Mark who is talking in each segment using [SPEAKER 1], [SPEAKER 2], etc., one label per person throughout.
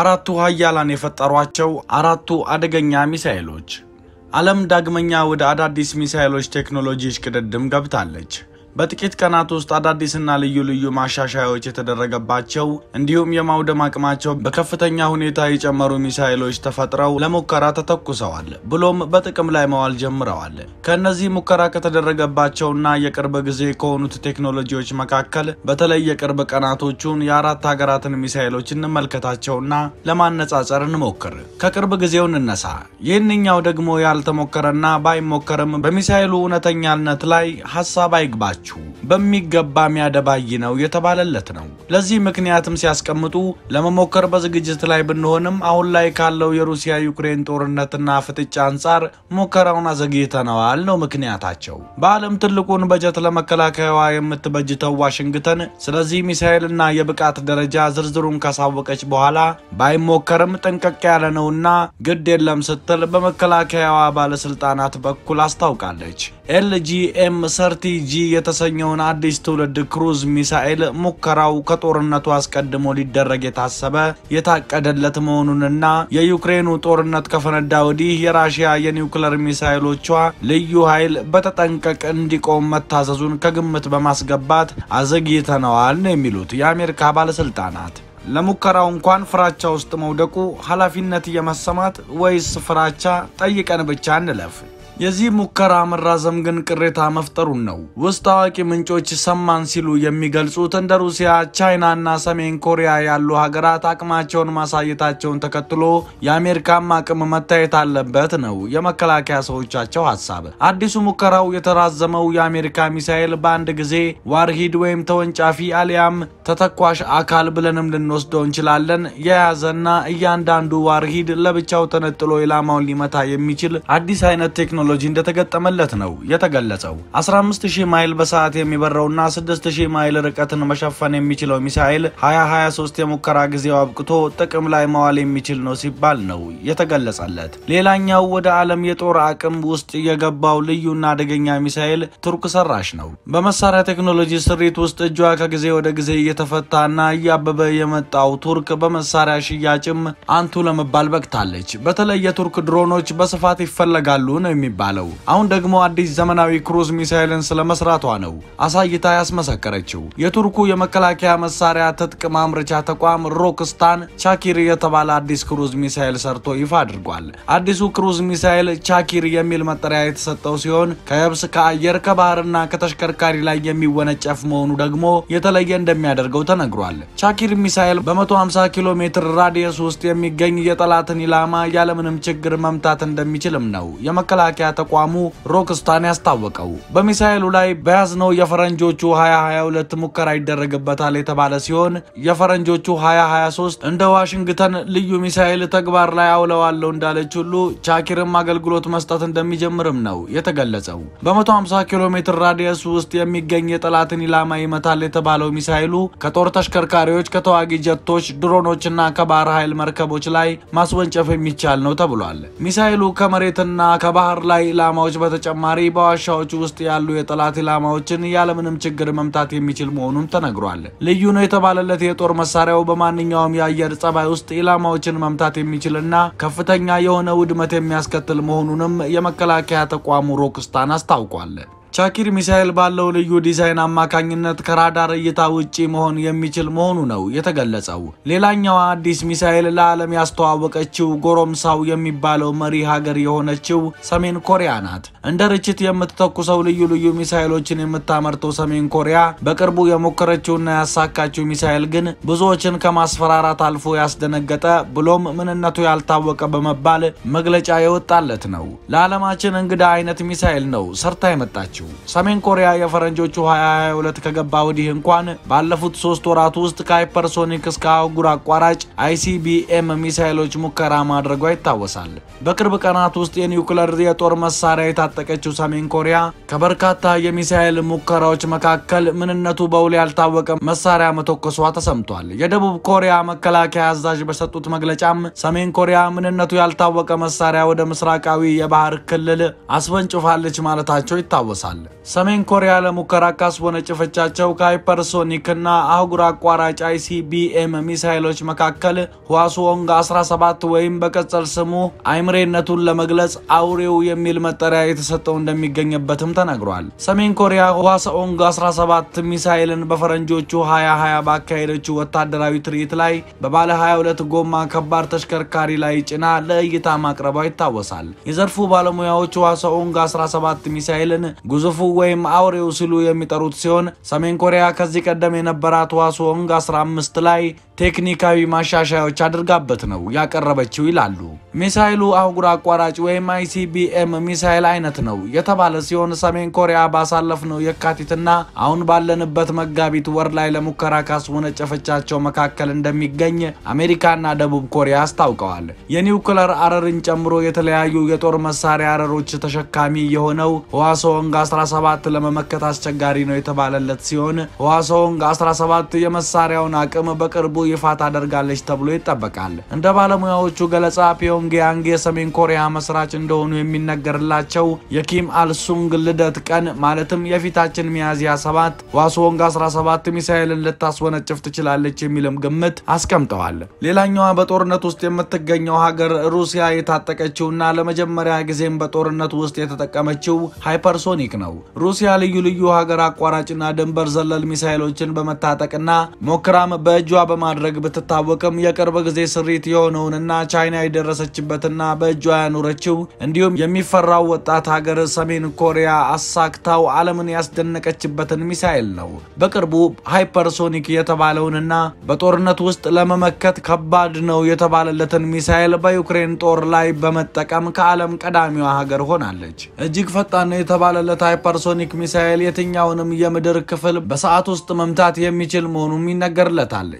[SPEAKER 1] አራቱ ሀያላን የፈጠሯቸው አራቱ አደገኛ ሚሳኤሎች። ዓለም ዳግመኛ ወደ አዳዲስ ሚሳኤሎች ቴክኖሎጂ እሽቅድድም ገብታለች። በጥቂት ቀናት ውስጥ አዳዲስና ልዩ ልዩ ማሻሻያዎች የተደረገባቸው እንዲሁም የማውደም አቅማቸው በከፍተኛ ሁኔታ የጨመሩ ሚሳይሎች ተፈጥረው ለሙከራ ተተኩሰዋል፣ ብሎም በጥቅም ላይ መዋል ጀምረዋል። ከእነዚህ ሙከራ ከተደረገባቸውና የቅርብ ጊዜ ከሆኑት ቴክኖሎጂዎች መካከል በተለይ የቅርብ ቀናቶቹን የአራት ሀገራትን ሚሳይሎች እንመልከታቸውና ለማነጻጸር እንሞክር። ከቅርብ ጊዜው እንነሳ። ይህንኛው ደግሞ ያልተሞከረና ባይሞከርም በሚሳይሉ እውነተኛነት ላይ ሀሳብ አይግባቸው የለችውም፣ በሚገባ የሚያደባይ ነው የተባለለት ነው። ለዚህ ምክንያትም ሲያስቀምጡ ለመሞከር በዝግጅት ላይ ብንሆንም አሁን ላይ ካለው የሩሲያ ዩክሬን ጦርነትና ፍጥጫ አንጻር ሙከራውን አዘግይተነዋል ነው ምክንያታቸው። በዓለም ትልቁን በጀት ለመከላከያዋ የምትበጅተው ዋሽንግተን ስለዚህ ሚሳኤልና የብቃት ደረጃ ዝርዝሩን ካሳወቀች በኋላ ባይሞከርም ጥንቀቅ ያለ ነውና ግድ የለም ስትል በመከላከያዋ ባለስልጣናት በኩል አስታውቃለች። ኤልጂኤም ሰርቲጂ የተ የተሰኘውን አዲስ ትውልድ ክሩዝ ሚሳኤል ሙከራው ከጦርነቱ አስቀድሞ ሊደረግ የታሰበ የታቀደለት መሆኑንና የዩክሬኑ ጦርነት ከፈነዳ ወዲህ የራሽያ የኒውክለር ሚሳኤሎቿ ልዩ ኃይል በተጠንቀቅ እንዲቆም መታዘዙን ከግምት በማስገባት አዘግይተነዋል ነው የሚሉት የአሜሪካ ባለስልጣናት። ለሙከራው እንኳን ፍራቻ ውስጥ መውደቁ ኃላፊነት የመሰማት ወይስ ፍራቻ? ጠይቀን ብቻ እንለፍ። የዚህ ሙከራ መራዘም ግን ቅሬታ መፍጠሩን ነው ውስጥ ታዋቂ ምንጮች ሰማን ሲሉ የሚገልጹት። እንደ ሩሲያ፣ ቻይና እና ሰሜን ኮሪያ ያሉ ሀገራት አቅማቸውን ማሳየታቸውን ተከትሎ የአሜሪካም አቅም መታየት አለበት ነው የመከላከያ ሰዎቻቸው ሀሳብ። አዲሱ ሙከራው የተራዘመው የአሜሪካ ሚሳኤል በአንድ ጊዜ ዋርሂድ ወይም ተወንጫፊ አሊያም ተተኳሽ አካል ብለንም ልንወስደው እንችላለን የያዘና እያንዳንዱ ዋርሂድ ለብቻው ተነጥሎ ኢላማውን ሊመታ የሚችል አዲስ አይነት ቴክኖ ቴክኖሎጂ እንደተገጠመለት ነው የተገለጸው። 15000 ማይል በሰዓት የሚበረውና 6000 ማይል ርቀትን መሸፈን የሚችለው ሚሳኤል 2023 የሙከራ ጊዜው አብቅቶ ጥቅም ላይ መዋል የሚችል ነው ሲባል ነው የተገለጸለት። ሌላኛው ወደ ዓለም የጦር አቅም ውስጥ የገባው ልዩና አደገኛ ሚሳኤል ቱርክ ሰራሽ ነው። በመሳሪያ ቴክኖሎጂ ስሪት ውስጥ እጇ ከጊዜ ወደ ጊዜ እየተፈታና እያበበ የመጣው ቱርክ በመሳሪያ ሽያጭም አንቱ ለመባል በቅታለች። በተለይ የቱርክ ድሮኖች በስፋት ይፈለጋሉ ነው የሚባለው። አሁን ደግሞ አዲስ ዘመናዊ ክሩዝ ሚሳይልን ስለመስራቷ ነው አሳይታ ያስመሰከረችው። የቱርኩ የመከላከያ መሳሪያ ትጥቅ ማምረቻ ተቋም ሮክስታን ቻኪር የተባለ አዲስ ክሩዝ ሚሳይል ሰርቶ ይፋ አድርጓል። አዲሱ ክሩዝ ሚሳይል ቻኪር የሚል መጠሪያ የተሰጠው ሲሆን ከየብስ ከአየር፣ ከባህርና ከተሽከርካሪ ላይ የሚወነጨፍ መሆኑ ደግሞ የተለየ እንደሚያደርገው ተነግሯል። ቻኪር ሚሳይል በ150 ኪሎ ሜትር ራዲየስ ውስጥ የሚገኝ የጠላትን ኢላማ ያለምንም ችግር መምታት እንደሚችልም ነው የመከላከያ መከላከያ ተቋሙ ሮክስታን ያስታወቀው። በሚሳኤሉ ላይ በያዝነው የፈረንጆቹ 2022 ሙከራ ይደረግበታል የተባለ ሲሆን የፈረንጆቹ 2023 እንደ ዋሽንግተን ልዩ ሚሳኤል ተግባር ላይ አውለዋለሁ እንዳለች ሁሉ ቻኪርም አገልግሎት መስጠት እንደሚጀምርም ነው የተገለጸው። በ150 ኪሎ ሜትር ራዲየስ ውስጥ የሚገኝ የጠላትን ኢላማ ይመታል የተባለው ሚሳኤሉ ከጦር ተሽከርካሪዎች፣ ከተዋጊ ጀቶች፣ ድሮኖችና ከባህር ኃይል መርከቦች ላይ ማስወንጨፍ የሚቻል ነው ተብሏል። ሚሳኤሉ ከመሬትና ከባህር ላይ ኢላማዎች በተጨማሪ በዋሻዎች ውስጥ ያሉ የጠላት ኢላማዎችን ያለምንም ችግር መምታት የሚችል መሆኑም ተነግሯል። ልዩ ነው የተባለለት የጦር መሳሪያው በማንኛውም የአየር ጸባይ ውስጥ ኢላማዎችን መምታት የሚችልና ከፍተኛ የሆነ ውድመት የሚያስከትል መሆኑንም የመከላከያ ተቋሙ ሮክስታን አስታውቋል። ቻኪር ሚሳኤል ባለው ልዩ ዲዛይን አማካኝነት ከራዳር እይታ ውጪ መሆን የሚችል መሆኑ ነው የተገለጸው። ሌላኛዋ አዲስ ሚሳኤል ለዓለም ያስተዋወቀችው ጎሮምሳው የሚባለው መሪ ሀገር የሆነችው ሰሜን ኮሪያ ናት። እንደ ርችት የምትተኩሰው ልዩ ልዩ ሚሳኤሎችን የምታመርተው ሰሜን ኮሪያ በቅርቡ የሞከረችውና ያሳካችው ሚሳኤል ግን ብዙዎችን ከማስፈራራት አልፎ ያስደነገጠ ብሎም ምንነቱ ያልታወቀ በመባል መግለጫ የወጣለት ነው። ለዓለማችን እንግዳ አይነት ሚሳኤል ነው ሰርታ የመጣችው። ናቸው። ሰሜን ኮሪያ የፈረንጆቹ 2022 ከገባ ወዲህ እንኳን ባለፉት ሶስት ወራት ውስጥ ከሃይፐርሶኒክ እስከ አህጉር አቋራጭ አይሲቢኤም ሚሳይሎች ሙከራ ማድረጓ ይታወሳል። በቅርብ ቀናት ውስጥ የኒውክለር የጦር መሳሪያ የታጠቀችው ሰሜን ኮሪያ ከበርካታ የሚሳይል ሙከራዎች መካከል ምንነቱ በውል ያልታወቀ መሳሪያ መተኮሷ ተሰምቷል። የደቡብ ኮሪያ መከላከያ አዛዥ በሰጡት መግለጫም ሰሜን ኮሪያ ምንነቱ ያልታወቀ መሳሪያ ወደ ምስራቃዊ የባህር ክልል አስወንጭፋለች ማለታቸው ይታወሳል። ገልጸዋል። ሰሜን ኮሪያ ለሙከራ ካስወነጨፈቻቸው ከሃይፐርሶኒክና አህጉር አቋራጭ አይሲቢኤም ሚሳይሎች መካከል ህዋስዎንግ 17 ወይም በቅጽል ስሙ አይምሬነቱን ለመግለጽ አውሬው የሚል መጠሪያ የተሰጠው እንደሚገኝበትም ተነግሯል። ሰሜን ኮሪያ ህዋስኦንግ 17 ሚሳይልን በፈረንጆቹ 2020 ባካሄደችው ወታደራዊ ትርኢት ላይ በባለ 22 ጎማ ከባድ ተሽከርካሪ ላይ ጭና ለእይታ ማቅረቧ ይታወሳል። የዘርፉ ባለሙያዎች ህዋስኦንግ 17 ሚሳይልን ጉዞ ግዙፉ ወይም አውሬው ሲሉ የሚጠሩት ሲሆን ሰሜን ኮሪያ ከዚህ ቀደም የነበራት ዋሶንግ 15 ላይ ቴክኒካዊ ማሻሻያዎች አድርጋበት ነው ያቀረበችው ይላሉ። ሚሳይሉ አህጉር አቋራጭ ወይም አይሲቢኤም ሚሳይል አይነት ነው የተባለ ሲሆን ሰሜን ኮሪያ ባሳለፍነው የካቲትና አሁን ባለንበት መጋቢት ወር ላይ ለሙከራ ካስወነጨፈቻቸው መካከል እንደሚገኝ አሜሪካና ደቡብ ኮሪያ አስታውቀዋል። የኒውክለር አረርን ጨምሮ የተለያዩ የጦር መሳሪያ አረሮች ተሸካሚ የሆነው ህዋሶንግ 17 ለመመከት አስቸጋሪ ነው የተባለለት ሲሆን ህዋሶንግ 17 የመሳሪያውን አቅም በቅርቡ ይፋ ታደርጋለች ተብሎ ይጠበቃል። እንደ ባለሙያዎቹ ገለጻ ፒዮንግያንግ የሰሜን ኮሪያ መስራች እንደሆኑ የሚነገርላቸው የኪም አልሱንግ ልደት ቀን ማለትም የፊታችን ሚያዝያ 7 ዋስዎንግ 17 ሚሳኤልን ልታስወነጭፍ ትችላለች የሚልም ግምት አስቀምጠዋል። ሌላኛዋ በጦርነት ውስጥ የምትገኘው ሀገር ሩሲያ የታጠቀችውና ለመጀመሪያ ጊዜም በጦርነት ውስጥ የተጠቀመችው ሃይፐርሶኒክ ነው። ሩሲያ ልዩ ልዩ ሀገር አቋራጭና ድንበር ዘለል ሚሳኤሎችን በመታጠቅና ሞክራም በእጇ በማ በማድረግ ብትታወቅም የቅርብ ጊዜ ስሪት የሆነውንና ቻይና የደረሰችበትና በእጇ ያኖረችው እንዲሁም የሚፈራው ወጣት ሀገር ሰሜን ኮሪያ አሳክታው ዓለምን ያስደነቀችበትን ሚሳኤል ነው። በቅርቡ ሃይፐርሶኒክ የተባለውንና በጦርነት ውስጥ ለመመከት ከባድ ነው የተባለለትን ሚሳኤል በዩክሬን ጦር ላይ በመጠቀም ከዓለም ቀዳሚዋ ሀገር ሆናለች። እጅግ ፈጣን ነው የተባለለት ሃይፐርሶኒክ ሚሳኤል የትኛውንም የምድር ክፍል በሰዓት ውስጥ መምታት የሚችል መሆኑም ይነገርለታል።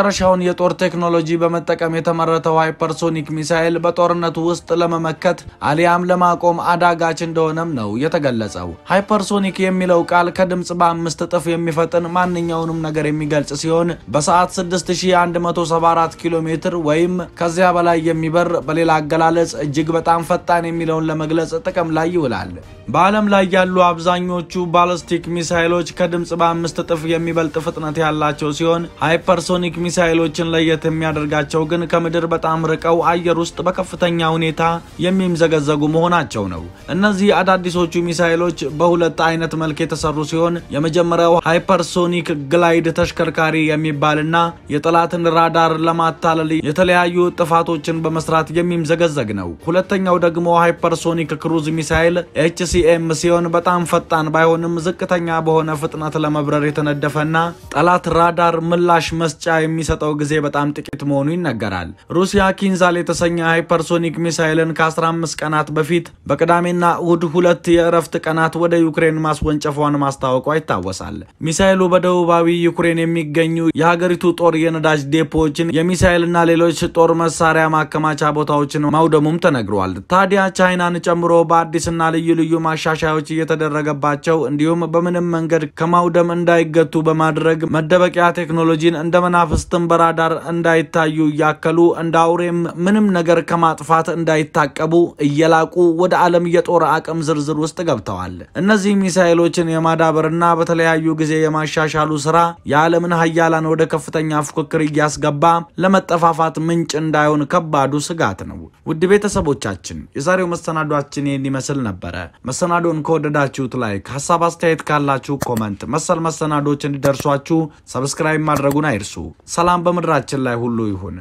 [SPEAKER 1] የመጨረሻውን የጦር ቴክኖሎጂ በመጠቀም የተመረተው ሃይፐርሶኒክ ሚሳኤል በጦርነቱ ውስጥ ለመመከት አሊያም ለማቆም አዳጋች እንደሆነም ነው የተገለጸው። ሃይፐርሶኒክ የሚለው ቃል ከድምፅ በአምስት እጥፍ የሚፈጥን ማንኛውንም ነገር የሚገልጽ ሲሆን በሰዓት 6174 ኪሎ ሜትር ወይም ከዚያ በላይ የሚበር በሌላ አገላለጽ እጅግ በጣም ፈጣን የሚለውን ለመግለጽ ጥቅም ላይ ይውላል። በዓለም ላይ ያሉ አብዛኞቹ ባለስቲክ ሚሳይሎች ከድምፅ በአምስት እጥፍ የሚበልጥ ፍጥነት ያላቸው ሲሆን ሃይፐርሶኒክ ሚሳይሎችን ለየት የሚያደርጋቸው ግን ከምድር በጣም ርቀው አየር ውስጥ በከፍተኛ ሁኔታ የሚምዘገዘጉ መሆናቸው ነው። እነዚህ አዳዲሶቹ ሚሳይሎች በሁለት አይነት መልክ የተሰሩ ሲሆን የመጀመሪያው ሃይፐርሶኒክ ግላይድ ተሽከርካሪ የሚባልና የጠላትን ራዳር ለማታለል የተለያዩ ጥፋቶችን በመስራት የሚምዘገዘግ ነው። ሁለተኛው ደግሞ ሃይፐርሶኒክ ክሩዝ ሚሳይል ኤችሲኤም ሲሆን በጣም ፈጣን ባይሆንም ዝቅተኛ በሆነ ፍጥነት ለመብረር የተነደፈና ጠላት ራዳር ምላሽ መስጫ የሚ የሚሰጠው ጊዜ በጣም ጥቂት መሆኑ ይነገራል። ሩሲያ ኪንዛል የተሰኘ ሃይፐርሶኒክ ሚሳይልን ከ15 ቀናት በፊት በቅዳሜና እሁድ ሁለት የእረፍት ቀናት ወደ ዩክሬን ማስወንጨፏን ማስታወቋ ይታወሳል። ሚሳይሉ በደቡባዊ ዩክሬን የሚገኙ የሀገሪቱ ጦር የነዳጅ ዴፖዎችን፣ የሚሳይልና ሌሎች ጦር መሳሪያ ማከማቻ ቦታዎችን ማውደሙም ተነግሯል። ታዲያ ቻይናን ጨምሮ በአዲስና ልዩ ልዩ ማሻሻዮች እየተደረገባቸው እንዲሁም በምንም መንገድ ከማውደም እንዳይገቱ በማድረግ መደበቂያ ቴክኖሎጂን እንደ መናፍስት በአምስትም ዳር እንዳይታዩ እያከሉ እንደ አውሬም ምንም ነገር ከማጥፋት እንዳይታቀቡ እየላቁ ወደ ዓለም የጦር አቅም ዝርዝር ውስጥ ገብተዋል። እነዚህ ሚሳይሎችን የማዳበርና በተለያዩ ጊዜ የማሻሻሉ ስራ የዓለምን ሀያላን ወደ ከፍተኛ ፉክክር እያስገባ ለመጠፋፋት ምንጭ እንዳይሆን ከባዱ ስጋት ነው። ውድ ቤተሰቦቻችን የዛሬው መሰናዷችን ይህን ይመስል ነበረ። መሰናዶን ከወደዳችሁት ላይክ፣ ሀሳብ አስተያየት ካላችሁ ኮመንት፣ መሰል መሰናዶች እንዲደርሷችሁ ሰብስክራይብ ማድረጉን አይርሱ። ሰላም በምድራችን ላይ ሁሉ ይሁን።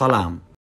[SPEAKER 1] ሰላም